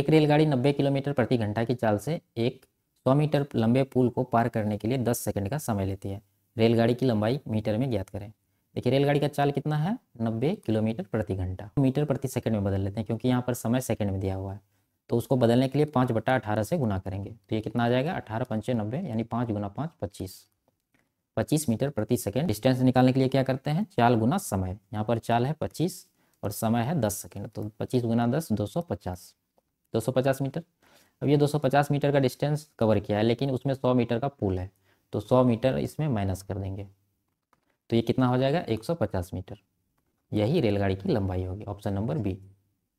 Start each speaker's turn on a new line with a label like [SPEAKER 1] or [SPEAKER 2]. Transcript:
[SPEAKER 1] एक रेलगाड़ी 90 किलोमीटर प्रति घंटा की चाल से एक 100 मीटर लंबे पुल को पार करने के लिए 10 सेकंड का समय लेती है रेलगाड़ी की लंबाई मीटर में ज्ञात करें देखिए रेलगाड़ी का चाल कितना है 90 किलोमीटर प्रति घंटा मीटर प्रति सेकंड में बदल लेते हैं क्योंकि यहाँ पर समय सेकंड में दिया हुआ है तो उसको बदलने के लिए पाँच बटा अठारह से गुना करेंगे तो ये कितना आ जाएगा अठारह पंचे नब्बे यानी पाँच गुना पाँच पच्चीस पच्चीस मीटर प्रति सेकंड डिस्टेंस निकालने के लिए क्या करते हैं चाल गुना समय यहाँ पर चाल है पच्चीस और समय है दस सेकेंड तो पच्चीस गुना दस दो सौ पचास 250 मीटर अब ये 250 मीटर का डिस्टेंस कवर किया है लेकिन उसमें 100 मीटर का पुल है तो 100 मीटर इसमें माइनस कर देंगे तो ये कितना हो जाएगा 150 मीटर यही रेलगाड़ी की लंबाई होगी ऑप्शन नंबर बी